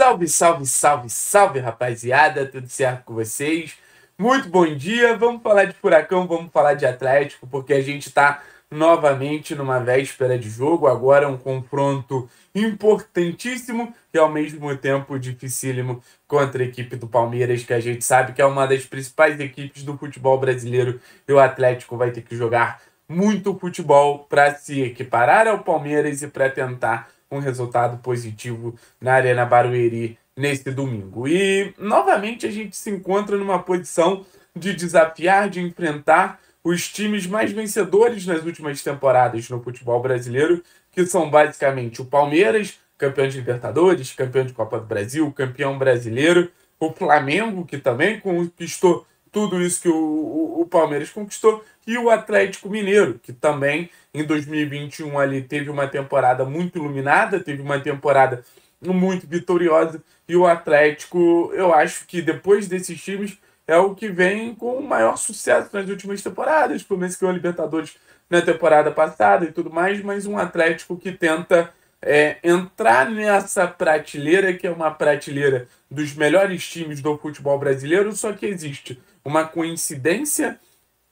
Salve, salve, salve, salve, rapaziada, tudo certo com vocês? Muito bom dia, vamos falar de Furacão, vamos falar de Atlético, porque a gente está novamente numa véspera de jogo, agora um confronto importantíssimo e ao mesmo tempo dificílimo contra a equipe do Palmeiras, que a gente sabe que é uma das principais equipes do futebol brasileiro e o Atlético vai ter que jogar muito futebol para se equiparar ao Palmeiras e para tentar um resultado positivo na Arena Barueri neste domingo. E novamente a gente se encontra numa posição de desafiar, de enfrentar os times mais vencedores nas últimas temporadas no futebol brasileiro, que são basicamente o Palmeiras, campeão de Libertadores, campeão de Copa do Brasil, campeão brasileiro, o Flamengo, que também conquistou tudo isso que o, o, o, Palmeiras conquistou, e o Atlético Mineiro, que também em 2021 ali teve uma temporada muito iluminada, teve uma temporada muito vitoriosa, e o Atlético, eu acho que depois desses times, é o que vem com o maior sucesso nas últimas temporadas, pelo menos que o Libertadores na temporada passada e tudo mais, mas um Atlético que tenta é, entrar nessa prateleira, que é uma prateleira dos melhores times do futebol brasileiro, só que existe uma coincidência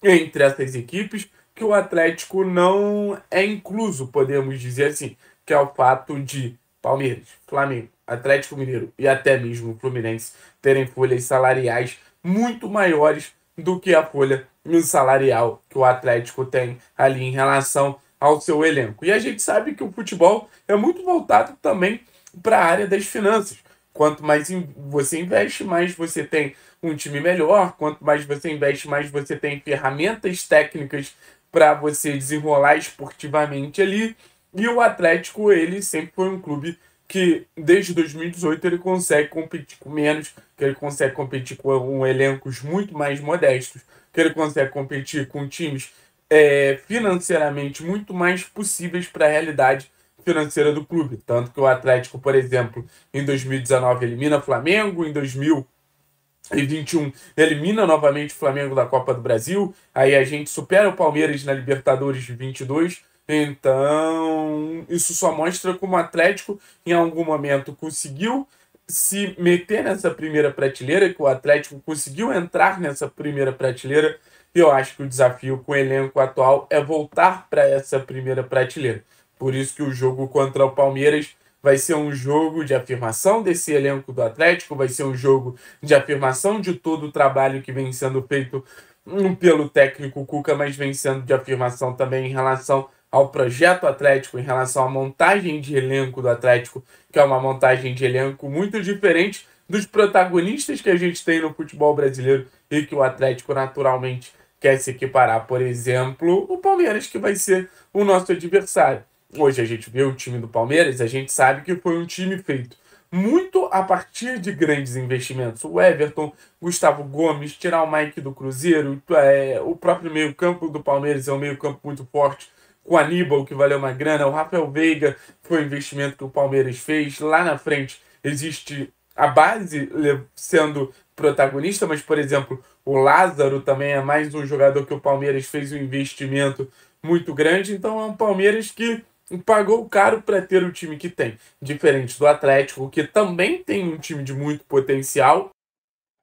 entre essas equipes que o Atlético não é incluso, podemos dizer assim, que é o fato de Palmeiras, Flamengo, Atlético Mineiro e até mesmo Fluminense terem folhas salariais muito maiores do que a folha salarial que o Atlético tem ali em relação ao seu elenco. E a gente sabe que o futebol é muito voltado também para a área das finanças. Quanto mais você investe, mais você tem um time melhor. Quanto mais você investe, mais você tem ferramentas técnicas para você desenrolar esportivamente ali. E o Atlético, ele sempre foi um clube que desde 2018 ele consegue competir com menos, que ele consegue competir com um elencos muito mais modestos, que ele consegue competir com times é, financeiramente muito mais possíveis para a realidade financeira do clube. Tanto que o Atlético, por exemplo, em 2019 elimina Flamengo, em 2000 e 21 elimina novamente o Flamengo da Copa do Brasil. Aí a gente supera o Palmeiras na Libertadores de 22. Então, isso só mostra como o Atlético em algum momento conseguiu se meter nessa primeira prateleira, que o Atlético conseguiu entrar nessa primeira prateleira. E eu acho que o desafio com o elenco atual é voltar para essa primeira prateleira. Por isso que o jogo contra o Palmeiras vai ser um jogo de afirmação desse elenco do Atlético, vai ser um jogo de afirmação de todo o trabalho que vem sendo feito hum, pelo técnico Cuca, mas vem sendo de afirmação também em relação ao projeto Atlético, em relação à montagem de elenco do Atlético, que é uma montagem de elenco muito diferente dos protagonistas que a gente tem no futebol brasileiro e que o Atlético naturalmente quer se equiparar, por exemplo, o Palmeiras, que vai ser o nosso adversário hoje a gente vê o time do Palmeiras, a gente sabe que foi um time feito muito a partir de grandes investimentos. O Everton, Gustavo Gomes, tirar o Mike do Cruzeiro, é, o próprio meio-campo do Palmeiras é um meio-campo muito forte, com o Aníbal, que valeu uma grana, o Rafael Veiga foi o investimento que o Palmeiras fez. Lá na frente existe a base sendo protagonista, mas, por exemplo, o Lázaro também é mais um jogador que o Palmeiras fez um investimento muito grande. Então é um Palmeiras que e pagou caro para ter o time que tem. Diferente do Atlético, que também tem um time de muito potencial.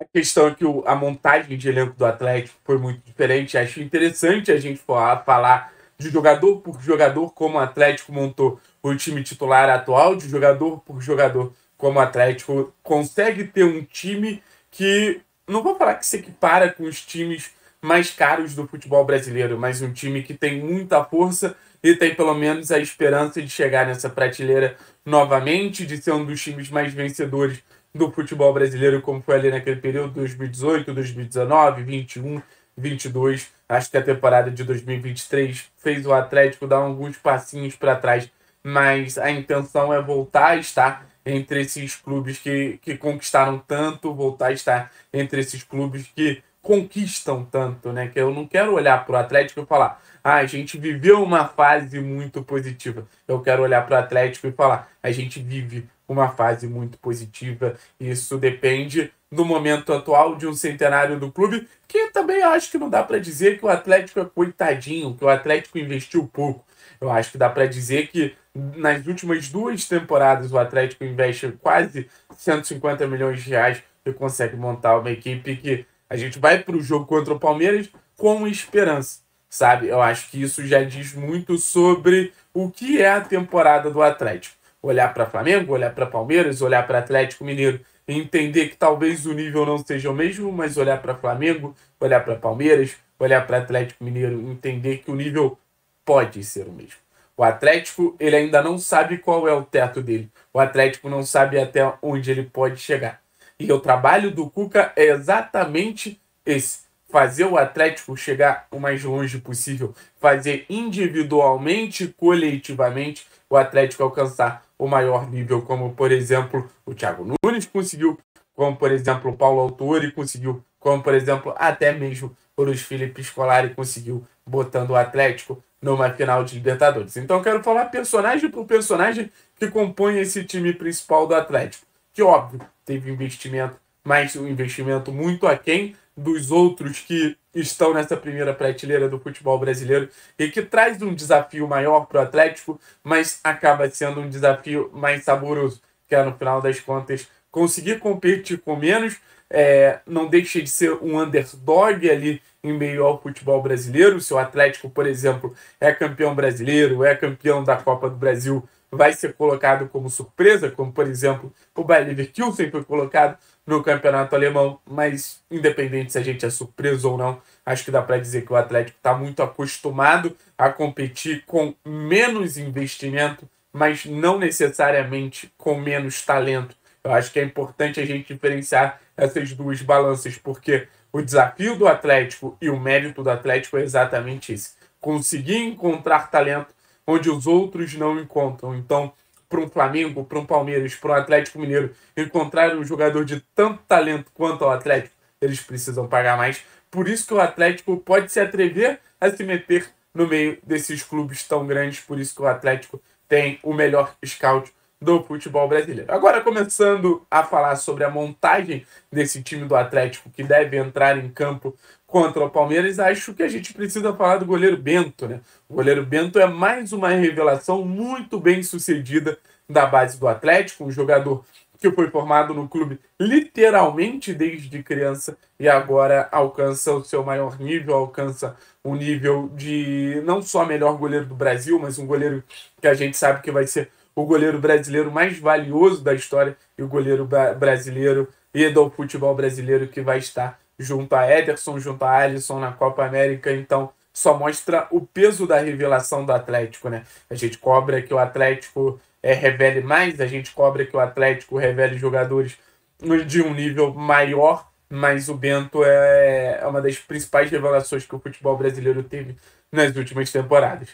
A questão é que o, a montagem de elenco do Atlético foi muito diferente. Acho interessante a gente falar, falar de jogador por jogador como o Atlético montou o time titular atual, de jogador por jogador como o Atlético consegue ter um time que não vou falar que se equipara com os times mais caros do futebol brasileiro, mas um time que tem muita força e tem pelo menos a esperança de chegar nessa prateleira novamente, de ser um dos times mais vencedores do futebol brasileiro, como foi ali naquele período 2018, 2019, 21, 22. Acho que a temporada de 2023 fez o Atlético dar alguns passinhos para trás, mas a intenção é voltar a estar entre esses clubes que, que conquistaram tanto, voltar a estar entre esses clubes que conquistam tanto, né? Que eu não quero olhar para o Atlético e falar, ah, a gente viveu uma fase muito positiva. Eu quero olhar para o Atlético e falar, a gente vive uma fase muito positiva. Isso depende do momento atual de um centenário do clube, que também acho que não dá para dizer que o Atlético é coitadinho, que o Atlético investiu pouco. Eu acho que dá para dizer que nas últimas duas temporadas o Atlético investe quase 150 milhões de reais e consegue montar uma equipe que a gente vai para o jogo contra o Palmeiras com esperança, sabe? Eu acho que isso já diz muito sobre o que é a temporada do Atlético. Olhar para Flamengo, olhar para Palmeiras, olhar para Atlético Mineiro e entender que talvez o nível não seja o mesmo, mas olhar para Flamengo, olhar para Palmeiras, olhar para Atlético Mineiro e entender que o nível pode ser o mesmo. O Atlético, ele ainda não sabe qual é o teto dele. O Atlético não sabe até onde ele pode chegar. E o trabalho do Cuca é exatamente esse: fazer o Atlético chegar o mais longe possível, fazer individualmente, coletivamente, o Atlético alcançar o maior nível, como por exemplo o Thiago Nunes conseguiu, como por exemplo o Paulo Autori conseguiu, como por exemplo até mesmo o Luiz Felipe Scolari conseguiu, botando o Atlético numa final de Libertadores. Então quero falar personagem por personagem que compõe esse time principal do Atlético que óbvio, teve investimento, mas um investimento muito aquém dos outros que estão nessa primeira prateleira do futebol brasileiro e que traz um desafio maior para o Atlético, mas acaba sendo um desafio mais saboroso, que é no final das contas conseguir competir com menos, é, não deixa de ser um underdog ali em meio ao futebol brasileiro. Se o Atlético, por exemplo, é campeão brasileiro, é campeão da Copa do Brasil vai ser colocado como surpresa, como por exemplo o Bayer Leverkusen foi colocado no campeonato alemão, mas independente se a gente é surpreso ou não, acho que dá para dizer que o Atlético está muito acostumado a competir com menos investimento, mas não necessariamente com menos talento. Eu acho que é importante a gente diferenciar essas duas balanças, porque o desafio do Atlético e o mérito do Atlético é exatamente isso: conseguir encontrar talento onde os outros não encontram. Então, para um Flamengo, para um Palmeiras, para um Atlético Mineiro, encontrar um jogador de tanto talento quanto o Atlético, eles precisam pagar mais. Por isso que o Atlético pode se atrever a se meter no meio desses clubes tão grandes. Por isso que o Atlético tem o melhor scout do futebol brasileiro. Agora, começando a falar sobre a montagem desse time do Atlético que deve entrar em campo contra o Palmeiras, acho que a gente precisa falar do goleiro Bento, né? O goleiro Bento é mais uma revelação muito bem sucedida da base do Atlético, um jogador que foi formado no clube literalmente desde criança e agora alcança o seu maior nível, alcança o nível de não só melhor goleiro do Brasil, mas um goleiro que a gente sabe que vai ser o goleiro brasileiro mais valioso da história e o goleiro brasileiro e do futebol brasileiro que vai estar junto a Ederson, junto a Alisson na Copa América, então só mostra o peso da revelação do Atlético, né? A gente cobra que o Atlético é, revele mais, a gente cobra que o Atlético revele jogadores de um nível maior, mas o Bento é, é uma das principais revelações que o futebol brasileiro teve nas últimas temporadas.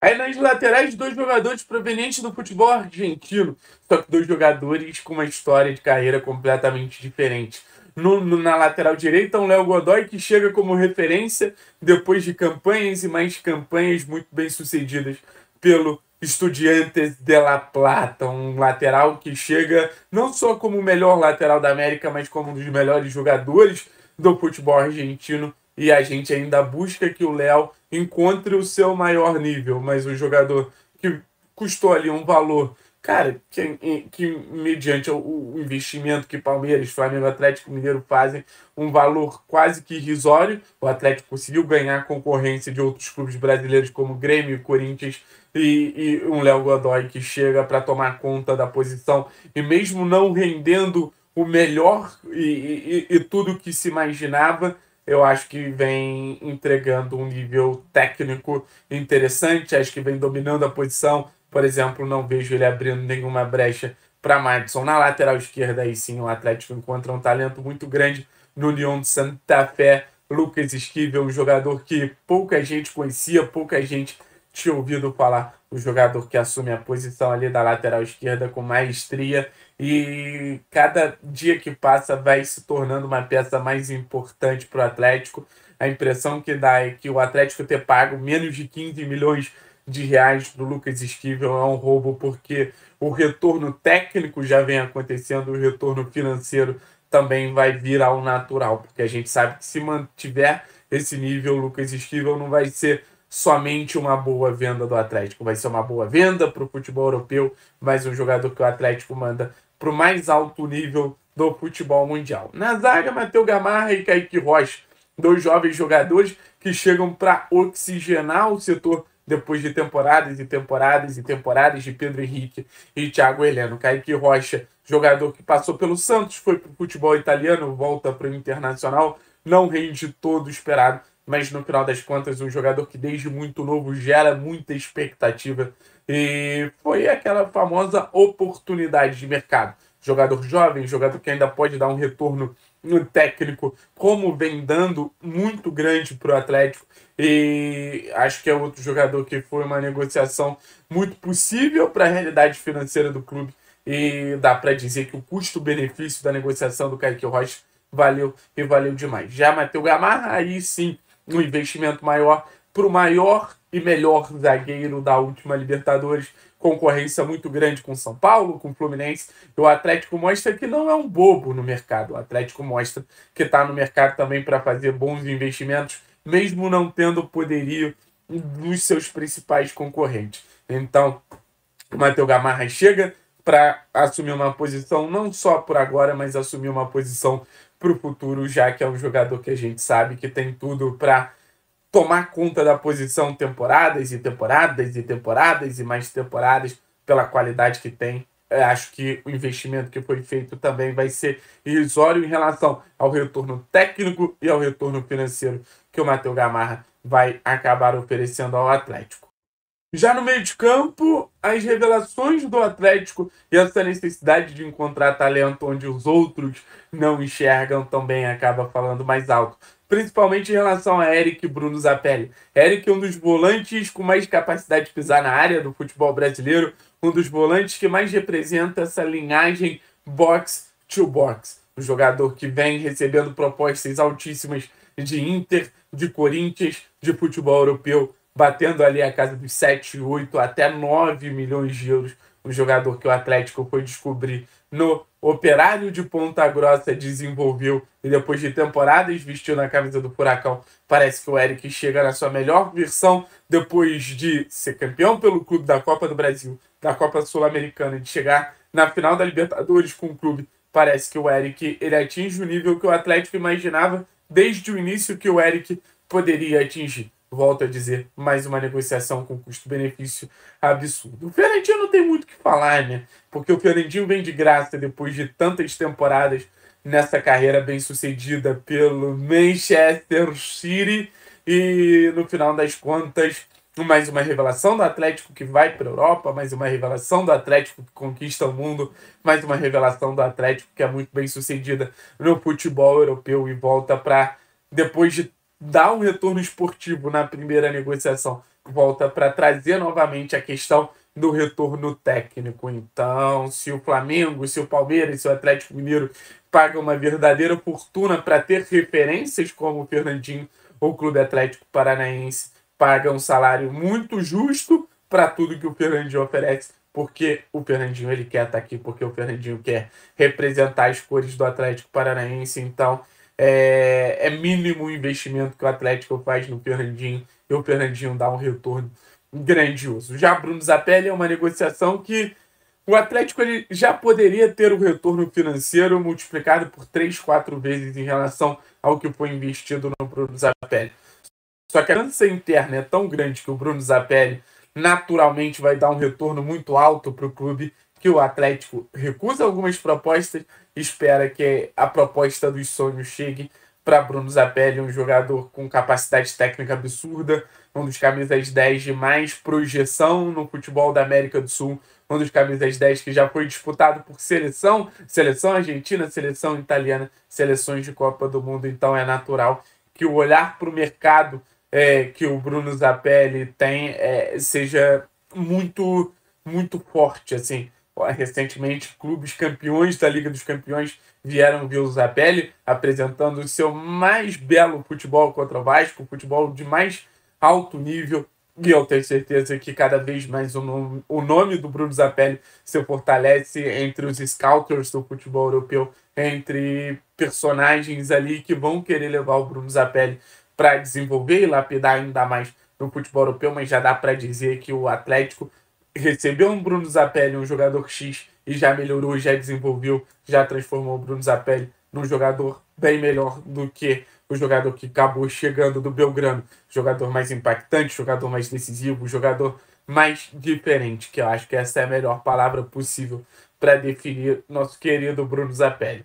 Aí nas laterais, dois jogadores provenientes do futebol argentino, só que dois jogadores com uma história de carreira completamente diferente no, no, na lateral direita, um Léo Godoy que chega como referência depois de campanhas e mais campanhas muito bem sucedidas pelo Estudiantes de La Plata, um lateral que chega não só como o melhor lateral da América, mas como um dos melhores jogadores do futebol argentino. E a gente ainda busca que o Léo encontre o seu maior nível, mas um jogador que custou ali um valor Cara, que, que mediante o, investimento que Palmeiras, Flamengo, Atlético Mineiro fazem, um valor quase que irrisório, o Atlético conseguiu ganhar a concorrência de outros clubes brasileiros como Grêmio, Corinthians e, e um Léo Godoy que chega para tomar conta da posição e mesmo não rendendo o melhor e, e, e tudo que se imaginava, eu acho que vem entregando um nível técnico interessante, acho que vem dominando a posição, por exemplo, não vejo ele abrindo nenhuma brecha para Madison na lateral esquerda. Aí sim, o Atlético encontra um talento muito grande no Lyon de Santa Fé. Lucas Esquivel, um jogador que pouca gente conhecia, pouca gente tinha ouvido falar. O jogador que assume a posição ali da lateral esquerda com maestria e cada dia que passa vai se tornando uma peça mais importante para o Atlético. A impressão que dá é que o Atlético ter pago menos de 15 milhões de reais do Lucas Esquivel é um roubo, porque o retorno técnico já vem acontecendo, o retorno financeiro também vai vir ao natural, porque a gente sabe que se mantiver esse nível, o Lucas Esquivel não vai ser somente uma boa venda do Atlético, vai ser uma boa venda para o futebol europeu, mas um jogador que o Atlético manda para o mais alto nível do futebol mundial. Na zaga, Matheus Gamarra e Kaique Rocha, dois jovens jogadores que chegam para oxigenar o setor depois de temporadas e temporadas e temporadas de Pedro Henrique e Thiago Heleno. Kaique Rocha, jogador que passou pelo Santos, foi para o futebol italiano, volta para o Internacional, não rende todo o esperado, mas no final das contas, um jogador que desde muito novo gera muita expectativa e foi aquela famosa oportunidade de mercado. Jogador jovem, jogador que ainda pode dar um retorno no técnico, como vem dando, muito grande para o Atlético. E acho que é outro jogador que foi uma negociação muito possível para a realidade financeira do clube. E dá para dizer que o custo-benefício da negociação do Kaique Rocha valeu e valeu demais. Já Matheus Gamarra, aí sim, um investimento maior para o maior e melhor zagueiro da última Libertadores. Concorrência muito grande com São Paulo, com Fluminense. E o Atlético mostra que não é um bobo no mercado. O Atlético mostra que está no mercado também para fazer bons investimentos, mesmo não tendo o poderio dos seus principais concorrentes. Então, o Matheus Gamarra chega para assumir uma posição não só por agora, mas assumir uma posição para o futuro, já que é um jogador que a gente sabe que tem tudo para tomar conta da posição temporadas e temporadas e temporadas e mais temporadas pela qualidade que tem. Eu é, acho que o investimento que foi feito também vai ser irrisório em relação ao retorno técnico e ao retorno financeiro que o Matheus Gamarra vai acabar oferecendo ao Atlético. Já no meio de campo, as revelações do Atlético e essa necessidade de encontrar talento onde os outros não enxergam também acaba falando mais alto principalmente em relação a Eric e Bruno Zapelli. Eric é um dos volantes com mais capacidade de pisar na área do futebol brasileiro, um dos volantes que mais representa essa linhagem box to box. Um jogador que vem recebendo propostas altíssimas de Inter, de Corinthians, de futebol europeu, batendo ali a casa dos 7, 8 até 9 milhões de euros o jogador que o Atlético foi descobrir no Operário de Ponta Grossa desenvolveu e depois de temporadas vestiu na camisa do Furacão. Parece que o Eric chega na sua melhor versão depois de ser campeão pelo clube da Copa do Brasil, da Copa Sul-Americana, de chegar na final da Libertadores com o clube. Parece que o Eric ele atinge o nível que o Atlético imaginava desde o início que o Eric poderia atingir volto a dizer, mais uma negociação com custo-benefício absurdo. O Fernandinho não tem muito o que falar, né? Porque o Fernandinho vem de graça depois de tantas temporadas nessa carreira bem sucedida pelo Manchester City e no final das contas mais uma revelação do Atlético que vai para a Europa, mais uma revelação do Atlético que conquista o mundo, mais uma revelação do Atlético que é muito bem sucedida no futebol europeu e volta para depois de dá um retorno esportivo na primeira negociação, volta para trazer novamente a questão do retorno técnico. Então, se o Flamengo, se o Palmeiras, se o Atlético Mineiro pagam uma verdadeira fortuna para ter referências como o Fernandinho ou o Clube Atlético Paranaense, paga um salário muito justo para tudo que o Fernandinho oferece, porque o Fernandinho ele quer estar tá aqui, porque o Fernandinho quer representar as cores do Atlético Paranaense. Então, é, é mínimo o investimento que o Atlético faz no Fernandinho e o Fernandinho dá um retorno grandioso. Já Bruno Zapelli é uma negociação que o Atlético ele já poderia ter o um retorno financeiro multiplicado por 3, 4 vezes em relação ao que foi investido no Bruno Zapelli. Só que a distância interna é tão grande que o Bruno Zapelli naturalmente vai dar um retorno muito alto para o clube que o Atlético recusa algumas propostas, espera que a proposta dos sonhos chegue para Bruno Zapelli, um jogador com capacidade técnica absurda, um dos camisas 10 de mais projeção no futebol da América do Sul, um dos camisas 10 que já foi disputado por seleção, seleção argentina, seleção italiana, seleções de Copa do Mundo, então é natural que o olhar para o mercado é, que o Bruno Zapelli tem é, seja muito muito forte assim Recentemente, clubes campeões da Liga dos Campeões vieram ver o Zapelli apresentando o seu mais belo futebol contra o Vasco, futebol de mais alto nível. E eu tenho certeza que cada vez mais o nome, o nome do Bruno Zapelli se fortalece entre os scouters do futebol europeu, entre personagens ali que vão querer levar o Bruno Zapelli para desenvolver e lapidar ainda mais no futebol europeu, mas já dá para dizer que o Atlético recebeu um Bruno Zapelli, um jogador X, e já melhorou, já desenvolveu, já transformou o Bruno Zapelli num jogador bem melhor do que o jogador que acabou chegando do Belgrano. Jogador mais impactante, jogador mais decisivo, jogador mais diferente, que eu acho que essa é a melhor palavra possível para definir nosso querido Bruno Zapelli.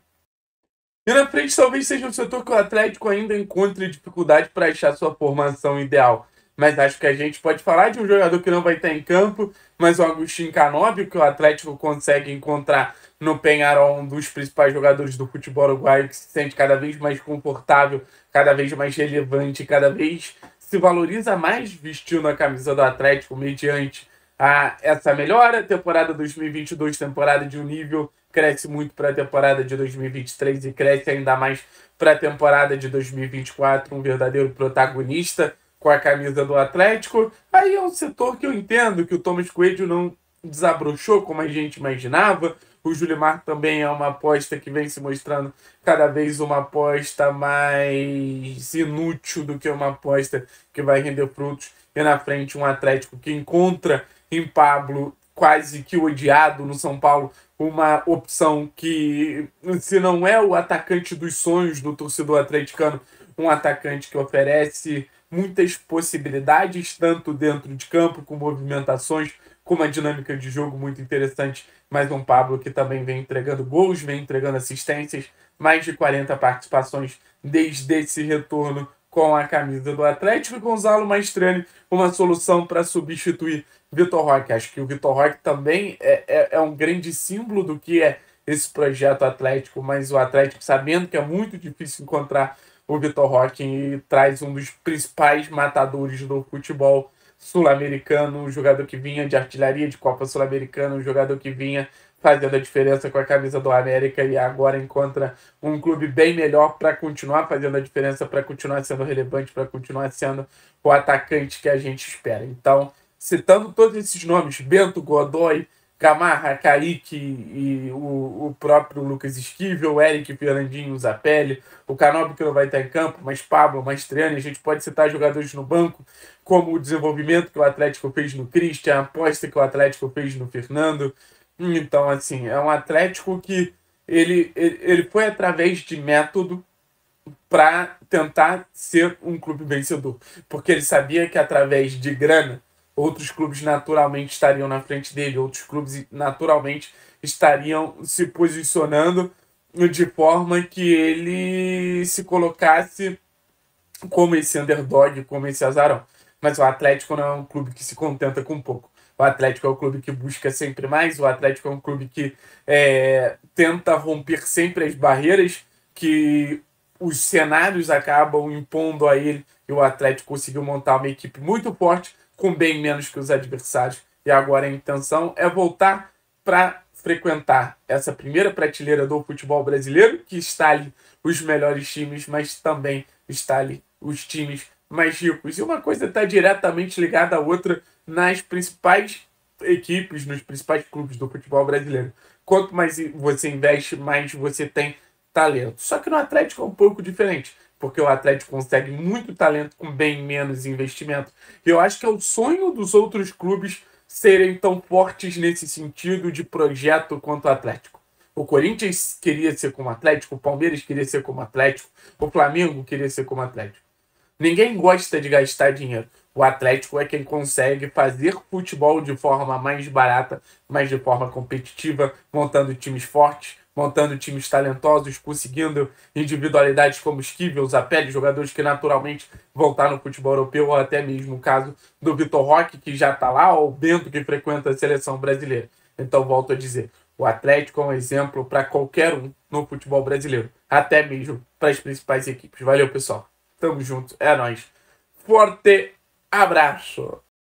E na frente talvez seja um setor que o Atlético ainda encontre dificuldade para achar sua formação ideal mas acho que a gente pode falar de um jogador que não vai estar em campo, mas o Agostinho Canóbio, que o Atlético consegue encontrar no Penharol, um dos principais jogadores do futebol uruguaio, que se sente cada vez mais confortável, cada vez mais relevante, cada vez se valoriza mais vestindo a camisa do Atlético mediante a essa melhora. Temporada 2022, temporada de um nível, cresce muito para a temporada de 2023 e cresce ainda mais para a temporada de 2024, um verdadeiro protagonista com a camisa do Atlético. Aí é um setor que eu entendo que o Thomas Coelho não desabrochou como a gente imaginava. O Julimar também é uma aposta que vem se mostrando cada vez uma aposta mais inútil do que uma aposta que vai render frutos. E na frente, um Atlético que encontra em Pablo, quase que odiado no São Paulo, uma opção que, se não é o atacante dos sonhos do torcedor atleticano, um atacante que oferece muitas possibilidades, tanto dentro de campo, com movimentações, com uma dinâmica de jogo muito interessante. Mais um Pablo que também vem entregando gols, vem entregando assistências, mais de 40 participações desde esse retorno com a camisa do Atlético e Gonzalo Maestrani, uma solução para substituir Vitor Roque. Acho que o Vitor Roque também é, é, é um grande símbolo do que é esse projeto Atlético, mas o Atlético, sabendo que é muito difícil encontrar o Vitor Roque traz um dos principais matadores do futebol sul-americano, um jogador que vinha de artilharia de Copa Sul-Americana, um jogador que vinha fazendo a diferença com a camisa do América e agora encontra um clube bem melhor para continuar fazendo a diferença, para continuar sendo relevante, para continuar sendo o atacante que a gente espera. Então, citando todos esses nomes, Bento Godoy, Gamarra, Kaique e o, o próprio Lucas Esquivel, Eric Pirandinho, Zapelli, o Canobi que não vai estar em campo, mas Pablo, Mastriani, a gente pode citar jogadores no banco, como o desenvolvimento que o Atlético fez no Christian, a aposta que o Atlético fez no Fernando. Então, assim, é um Atlético que ele, ele, ele foi através de método para tentar ser um clube vencedor, porque ele sabia que através de grana outros clubes naturalmente estariam na frente dele, outros clubes naturalmente estariam se posicionando de forma que ele se colocasse como esse underdog, como esse azarão. Mas o Atlético não é um clube que se contenta com pouco. O Atlético é um clube que busca sempre mais, o Atlético é um clube que é, tenta romper sempre as barreiras que os cenários acabam impondo a ele. E o Atlético conseguiu montar uma equipe muito forte com bem menos que os adversários. E agora a intenção é voltar para frequentar essa primeira prateleira do futebol brasileiro, que está ali os melhores times, mas também está ali os times mais ricos. E uma coisa está diretamente ligada à outra nas principais equipes, nos principais clubes do futebol brasileiro. Quanto mais você investe, mais você tem talento. Só que no Atlético é um pouco diferente porque o Atlético consegue muito talento com bem menos investimento. Eu acho que é o sonho dos outros clubes serem tão fortes nesse sentido de projeto quanto o Atlético. O Corinthians queria ser como Atlético, o Palmeiras queria ser como Atlético, o Flamengo queria ser como Atlético. Ninguém gosta de gastar dinheiro. O Atlético é quem consegue fazer futebol de forma mais barata, mas de forma competitiva, montando times fortes, montando times talentosos, conseguindo individualidades como Esquivel, Zapelli, jogadores que naturalmente vão estar no futebol europeu, ou até mesmo o caso do Vitor Roque, que já está lá, ou o Bento, que frequenta a seleção brasileira. Então, volto a dizer, o Atlético é um exemplo para qualquer um no futebol brasileiro, até mesmo para as principais equipes. Valeu, pessoal. Tamo junto, é nós. Forte abraço!